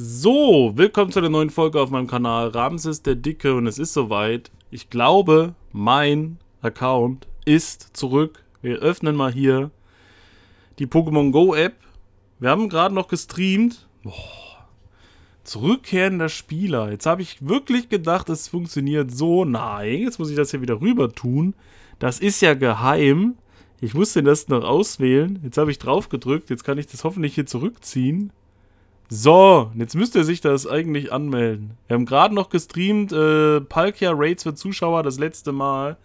So, willkommen zu einer neuen Folge auf meinem Kanal. Rams ist der Dicke und es ist soweit. Ich glaube, mein Account ist zurück. Wir öffnen mal hier die Pokémon Go App. Wir haben gerade noch gestreamt. Boah. Zurückkehrender Spieler. Jetzt habe ich wirklich gedacht, es funktioniert so. Nein, jetzt muss ich das hier wieder rüber tun. Das ist ja geheim. Ich musste das noch auswählen. Jetzt habe ich drauf gedrückt. Jetzt kann ich das hoffentlich hier zurückziehen. So, jetzt müsste er sich das eigentlich anmelden. Wir haben gerade noch gestreamt, äh, Palkia Raids für Zuschauer das letzte Mal.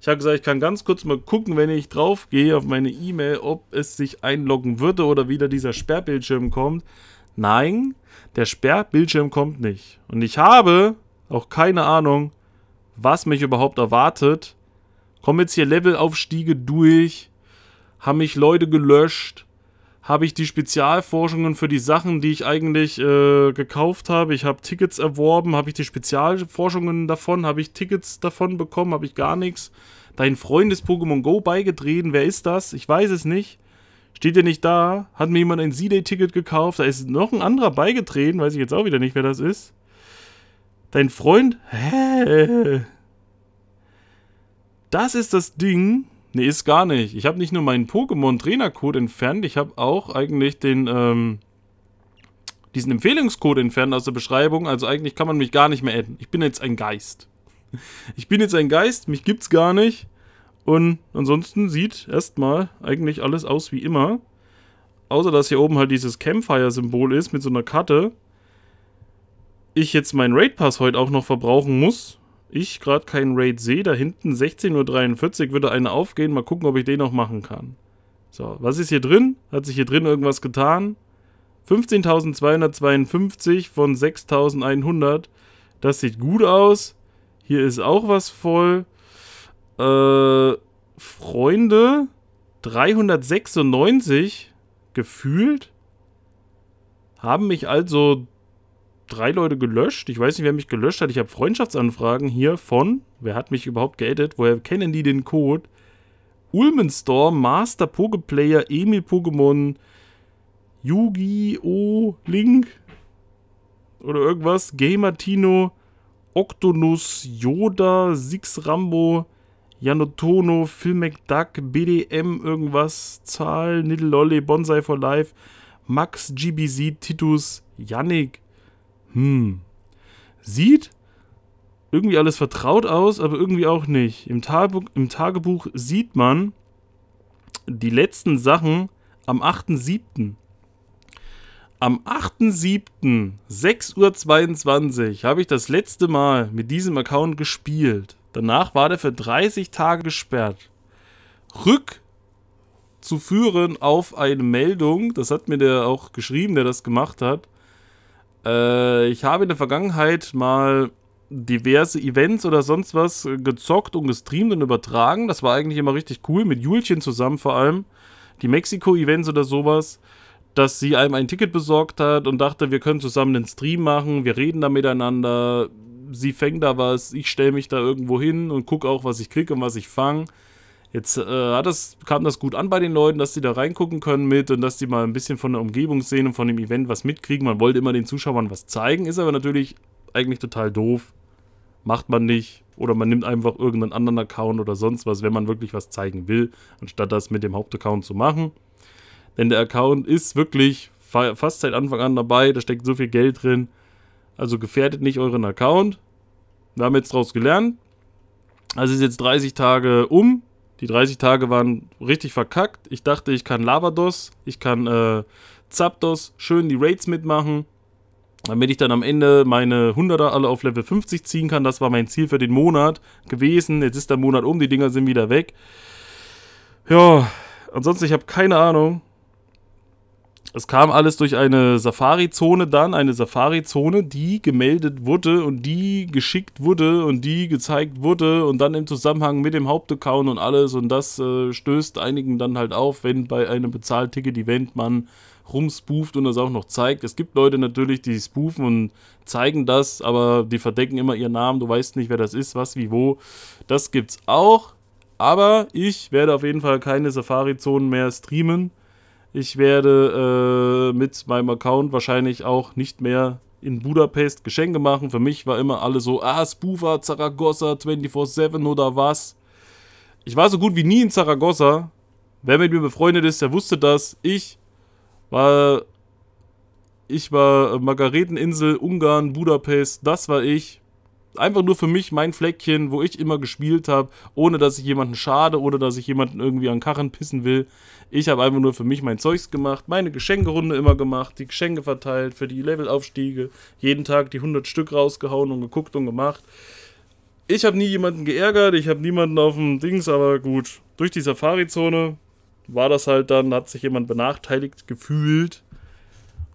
Ich habe gesagt, ich kann ganz kurz mal gucken, wenn ich draufgehe auf meine E-Mail, ob es sich einloggen würde oder wieder dieser Sperrbildschirm kommt. Nein, der Sperrbildschirm kommt nicht. Und ich habe auch keine Ahnung, was mich überhaupt erwartet. Kommen jetzt hier Levelaufstiege durch, haben mich Leute gelöscht, habe ich die Spezialforschungen für die Sachen, die ich eigentlich äh, gekauft habe. Ich habe Tickets erworben, habe ich die Spezialforschungen davon, habe ich Tickets davon bekommen, habe ich gar nichts. Dein Freund ist Pokémon Go beigetreten. Wer ist das? Ich weiß es nicht. Steht ja nicht da. Hat mir jemand ein Z-Day-Ticket gekauft. Da ist noch ein anderer beigetreten. Weiß ich jetzt auch wieder nicht, wer das ist. Dein Freund? Hä? Das ist das Ding, Nee, ist gar nicht. Ich habe nicht nur meinen Pokémon-Trainercode entfernt, ich habe auch eigentlich den, ähm, diesen Empfehlungscode entfernt aus der Beschreibung. Also eigentlich kann man mich gar nicht mehr adden. Ich bin jetzt ein Geist. Ich bin jetzt ein Geist, mich gibt's gar nicht. Und ansonsten sieht erstmal eigentlich alles aus wie immer. Außer, dass hier oben halt dieses Campfire-Symbol ist mit so einer Karte. Ich jetzt meinen Raid-Pass heute auch noch verbrauchen muss ich gerade keinen Raid sehe. Da hinten 16.43 Uhr würde eine aufgehen. Mal gucken, ob ich den noch machen kann. So, was ist hier drin? Hat sich hier drin irgendwas getan? 15.252 von 6.100. Das sieht gut aus. Hier ist auch was voll. Äh, Freunde. 396 gefühlt. Haben mich also drei Leute gelöscht. Ich weiß nicht, wer mich gelöscht hat. Ich habe Freundschaftsanfragen hier von, wer hat mich überhaupt geedit? Woher kennen die den Code? Ulmenstorm, Master Pokeplayer, Emil Pokémon, Yu-Gi-Oh! Link oder irgendwas, Gamertino, Octonus, Yoda, Six Rambo, Janotono, Filmek McDuck, BDM irgendwas, Zahl, Nidle Lolly, Bonsai for Life, Max, GBZ, Titus, Yannick, hm. Sieht irgendwie alles vertraut aus, aber irgendwie auch nicht. Im, Tagebuch, im Tagebuch sieht man die letzten Sachen am 8.7. Am 8.7. 6.22 Uhr habe ich das letzte Mal mit diesem Account gespielt. Danach war der für 30 Tage gesperrt. Rückzuführen auf eine Meldung, das hat mir der auch geschrieben, der das gemacht hat, äh, ich habe in der Vergangenheit mal diverse Events oder sonst was gezockt und gestreamt und übertragen. Das war eigentlich immer richtig cool, mit Julchen zusammen vor allem. Die Mexiko-Events oder sowas, dass sie einem ein Ticket besorgt hat und dachte, wir können zusammen einen Stream machen, wir reden da miteinander, sie fängt da was, ich stelle mich da irgendwo hin und gucke auch, was ich kriege und was ich fange. Jetzt äh, hat das, kam das gut an bei den Leuten, dass sie da reingucken können mit und dass die mal ein bisschen von der Umgebung sehen und von dem Event was mitkriegen. Man wollte immer den Zuschauern was zeigen, ist aber natürlich eigentlich total doof. Macht man nicht. Oder man nimmt einfach irgendeinen anderen Account oder sonst was, wenn man wirklich was zeigen will, anstatt das mit dem Hauptaccount zu machen. Denn der Account ist wirklich fast seit Anfang an dabei, da steckt so viel Geld drin. Also gefährdet nicht euren Account. Wir haben jetzt daraus gelernt. Also ist jetzt 30 Tage um. Die 30 Tage waren richtig verkackt. Ich dachte, ich kann Lavados, ich kann äh, Zapdos schön die Raids mitmachen, damit ich dann am Ende meine 100er alle auf Level 50 ziehen kann. Das war mein Ziel für den Monat gewesen. Jetzt ist der Monat um, die Dinger sind wieder weg. Ja, ansonsten, ich habe keine Ahnung, es kam alles durch eine Safari-Zone dann, eine Safari-Zone, die gemeldet wurde und die geschickt wurde und die gezeigt wurde und dann im Zusammenhang mit dem Hauptaccount und alles und das äh, stößt einigen dann halt auf, wenn bei einem Bezahlticket-Event man rumspooft und das auch noch zeigt. Es gibt Leute natürlich, die spoofen und zeigen das, aber die verdecken immer ihren Namen, du weißt nicht, wer das ist, was, wie, wo. Das gibt's auch, aber ich werde auf jeden Fall keine Safari-Zonen mehr streamen. Ich werde äh, mit meinem Account wahrscheinlich auch nicht mehr in Budapest Geschenke machen. Für mich war immer alle so, ah, Spufa, Zaragoza, 24-7 oder was. Ich war so gut wie nie in Zaragoza. Wer mit mir befreundet ist, der wusste das. Ich war ich war äh, Margareteninsel, Ungarn, Budapest, das war ich einfach nur für mich mein Fleckchen, wo ich immer gespielt habe, ohne dass ich jemanden schade oder dass ich jemanden irgendwie an Karren pissen will. Ich habe einfach nur für mich mein Zeugs gemacht, meine Geschenkerunde immer gemacht, die Geschenke verteilt für die Levelaufstiege, jeden Tag die 100 Stück rausgehauen und geguckt und gemacht. Ich habe nie jemanden geärgert, ich habe niemanden auf dem Dings, aber gut, durch die Safari-Zone war das halt dann, hat sich jemand benachteiligt gefühlt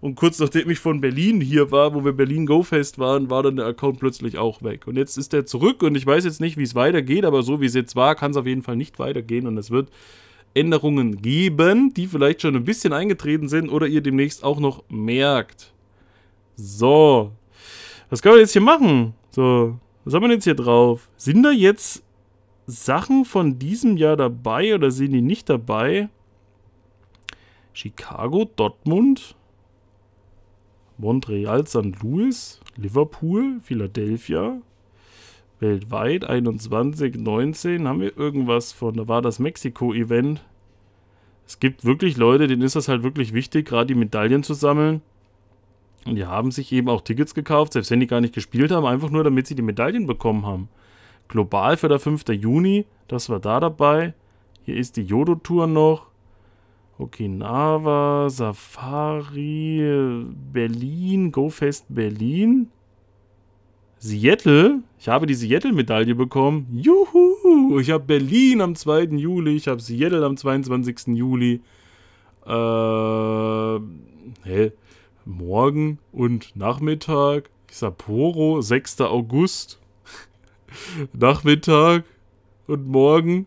und kurz nachdem ich von Berlin hier war, wo wir Berlin GoFest waren, war dann der Account plötzlich auch weg. Und jetzt ist er zurück und ich weiß jetzt nicht, wie es weitergeht, aber so wie es jetzt war, kann es auf jeden Fall nicht weitergehen und es wird Änderungen geben, die vielleicht schon ein bisschen eingetreten sind oder ihr demnächst auch noch merkt. So. Was können wir jetzt hier machen? So, was haben wir denn jetzt hier drauf? Sind da jetzt Sachen von diesem Jahr dabei oder sind die nicht dabei? Chicago, Dortmund? Montreal, St. Louis, Liverpool, Philadelphia. Weltweit 21, 19 haben wir irgendwas von, da war das Mexiko-Event. Es gibt wirklich Leute, denen ist das halt wirklich wichtig, gerade die Medaillen zu sammeln. Und die haben sich eben auch Tickets gekauft, selbst wenn die gar nicht gespielt haben, einfach nur damit sie die Medaillen bekommen haben. Global für der 5. Juni, das war da dabei. Hier ist die Jodo-Tour noch. Okinawa, Safari, Berlin, GoFest Berlin. Seattle. Ich habe die Seattle-Medaille bekommen. Juhu! Ich habe Berlin am 2. Juli. Ich habe Seattle am 22. Juli. Äh, hä? Morgen und Nachmittag. Sapporo, 6. August. Nachmittag und morgen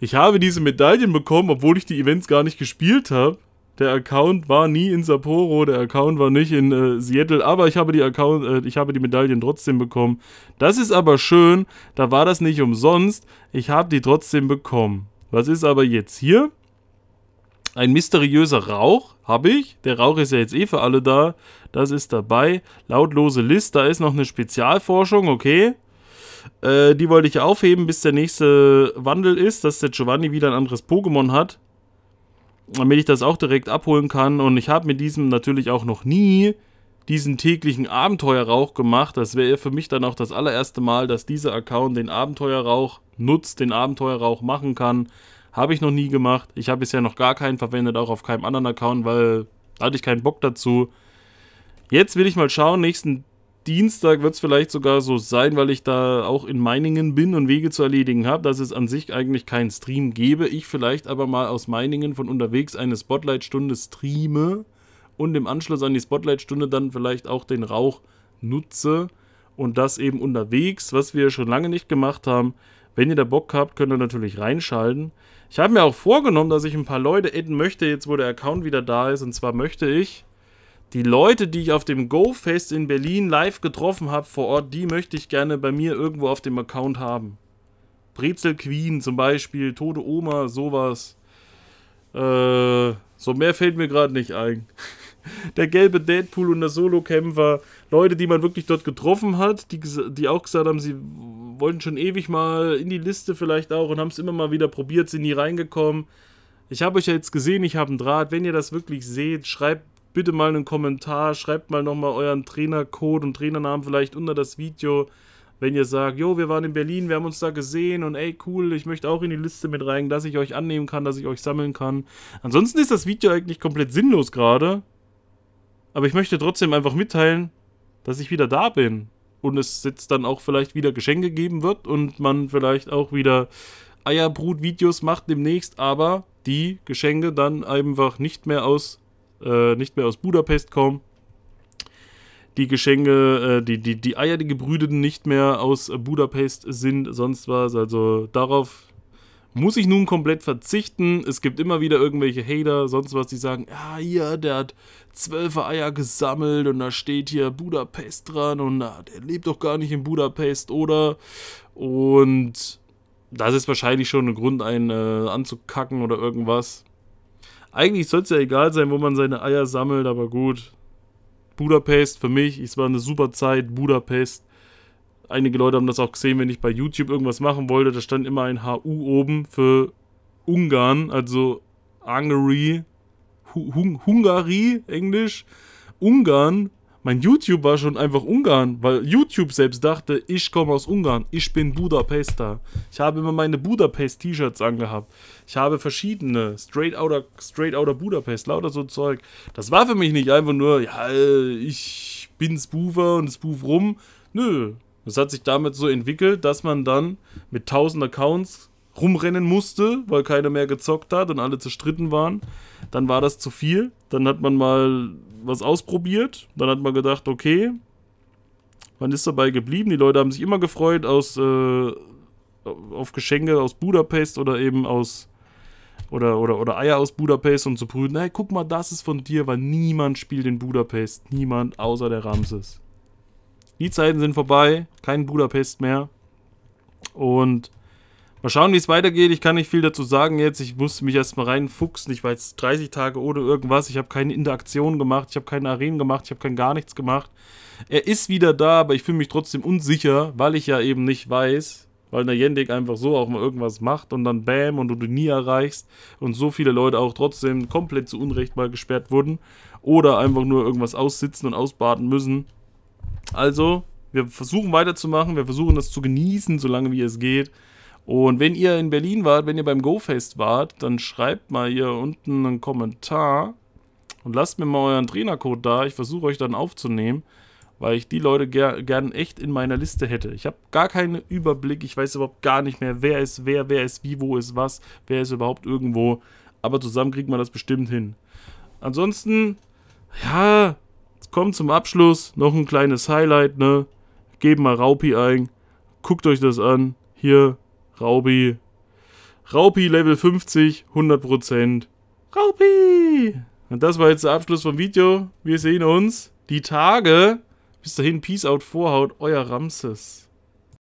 ich habe diese Medaillen bekommen, obwohl ich die Events gar nicht gespielt habe. Der Account war nie in Sapporo, der Account war nicht in äh, Seattle, aber ich habe, die Account, äh, ich habe die Medaillen trotzdem bekommen. Das ist aber schön, da war das nicht umsonst, ich habe die trotzdem bekommen. Was ist aber jetzt hier? Ein mysteriöser Rauch habe ich. Der Rauch ist ja jetzt eh für alle da. Das ist dabei. Lautlose List, da ist noch eine Spezialforschung, okay. Äh, die wollte ich aufheben, bis der nächste Wandel ist, dass der Giovanni wieder ein anderes Pokémon hat. Damit ich das auch direkt abholen kann. Und ich habe mit diesem natürlich auch noch nie diesen täglichen Abenteuerrauch gemacht. Das wäre für mich dann auch das allererste Mal, dass dieser Account den Abenteuerrauch nutzt, den Abenteuerrauch machen kann. Habe ich noch nie gemacht. Ich habe bisher noch gar keinen verwendet, auch auf keinem anderen Account, weil da hatte ich keinen Bock dazu. Jetzt will ich mal schauen, nächsten Dienstag wird es vielleicht sogar so sein, weil ich da auch in Meiningen bin und Wege zu erledigen habe, dass es an sich eigentlich keinen Stream gebe. Ich vielleicht aber mal aus Meiningen von unterwegs eine Spotlight-Stunde streame und im Anschluss an die Spotlight-Stunde dann vielleicht auch den Rauch nutze und das eben unterwegs, was wir schon lange nicht gemacht haben. Wenn ihr da Bock habt, könnt ihr natürlich reinschalten. Ich habe mir auch vorgenommen, dass ich ein paar Leute adden möchte, jetzt wo der Account wieder da ist. Und zwar möchte ich die Leute, die ich auf dem Go-Fest in Berlin live getroffen habe vor Ort, die möchte ich gerne bei mir irgendwo auf dem Account haben. Brezel Queen zum Beispiel, Tode Oma, sowas. Äh, so mehr fällt mir gerade nicht ein. Der gelbe Deadpool und der Solo-Kämpfer, Leute, die man wirklich dort getroffen hat, die, die auch gesagt haben, sie wollten schon ewig mal in die Liste vielleicht auch und haben es immer mal wieder probiert, sind nie reingekommen. Ich habe euch ja jetzt gesehen, ich habe einen Draht. Wenn ihr das wirklich seht, schreibt bitte mal einen Kommentar, schreibt mal nochmal euren Trainercode und Trainernamen vielleicht unter das Video. Wenn ihr sagt, jo, wir waren in Berlin, wir haben uns da gesehen und ey, cool, ich möchte auch in die Liste mit rein, dass ich euch annehmen kann, dass ich euch sammeln kann. Ansonsten ist das Video eigentlich komplett sinnlos gerade. Aber ich möchte trotzdem einfach mitteilen, dass ich wieder da bin. Und es jetzt dann auch vielleicht wieder Geschenke geben wird und man vielleicht auch wieder Eierbrut-Videos macht demnächst, aber die Geschenke dann einfach nicht mehr aus äh, nicht mehr aus Budapest kommen. Die Geschenke, äh, die, die, die Eier, die gebrüdeten nicht mehr aus Budapest sind, sonst was. Also darauf muss ich nun komplett verzichten. Es gibt immer wieder irgendwelche Hater, sonst was, die sagen, ja, ah, hier, der hat zwölf Eier gesammelt und da steht hier Budapest dran und na, der lebt doch gar nicht in Budapest, oder? Und das ist wahrscheinlich schon ein Grund, einen äh, anzukacken oder irgendwas. Eigentlich soll es ja egal sein, wo man seine Eier sammelt, aber gut. Budapest für mich, es war eine super Zeit, Budapest. Einige Leute haben das auch gesehen, wenn ich bei YouTube irgendwas machen wollte, da stand immer ein HU oben für Ungarn, also Hungary, Hungary, Englisch, Ungarn, mein YouTube war schon einfach Ungarn, weil YouTube selbst dachte, ich komme aus Ungarn, ich bin Budapester. Ich habe immer meine Budapest-T-Shirts angehabt. Ich habe verschiedene, Straight Outer, Straight Outer Budapest, lauter so Zeug. Das war für mich nicht einfach nur, ja, ich bin Spoofer und Spoof rum. Nö, das hat sich damit so entwickelt, dass man dann mit 1000 Accounts rumrennen musste, weil keiner mehr gezockt hat und alle zerstritten waren. Dann war das zu viel. Dann hat man mal was ausprobiert. Dann hat man gedacht, okay, man ist dabei geblieben. Die Leute haben sich immer gefreut aus, äh, auf Geschenke aus Budapest oder eben aus oder, oder, oder Eier aus Budapest und zu brüten, hey, guck mal, das ist von dir, weil niemand spielt in Budapest. Niemand, außer der Ramses. Die Zeiten sind vorbei, kein Budapest mehr. Und Mal schauen, wie es weitergeht. Ich kann nicht viel dazu sagen jetzt. Ich musste mich erstmal reinfuchsen. Ich war jetzt 30 Tage ohne irgendwas. Ich habe keine Interaktion gemacht. Ich habe keine Arenen gemacht. Ich habe kein gar nichts gemacht. Er ist wieder da, aber ich fühle mich trotzdem unsicher, weil ich ja eben nicht weiß, weil der Jendik einfach so auch mal irgendwas macht und dann bam und du den nie erreichst und so viele Leute auch trotzdem komplett zu Unrecht mal gesperrt wurden oder einfach nur irgendwas aussitzen und ausbaden müssen. Also, wir versuchen weiterzumachen, wir versuchen das zu genießen, solange wie es geht. Und wenn ihr in Berlin wart, wenn ihr beim GoFest wart, dann schreibt mal hier unten einen Kommentar und lasst mir mal euren Trainercode da. Ich versuche euch dann aufzunehmen, weil ich die Leute ger gern echt in meiner Liste hätte. Ich habe gar keinen Überblick. Ich weiß überhaupt gar nicht mehr, wer ist wer, wer ist wie, wo ist was, wer ist überhaupt irgendwo. Aber zusammen kriegt man das bestimmt hin. Ansonsten, ja, kommt zum Abschluss noch ein kleines Highlight, ne? Gebt mal Raupi ein, guckt euch das an. Hier, Raubi. Raupi Level 50, 100%. Raupi! Und das war jetzt der Abschluss vom Video. Wir sehen uns die Tage. Bis dahin, Peace out, Vorhaut, euer Ramses.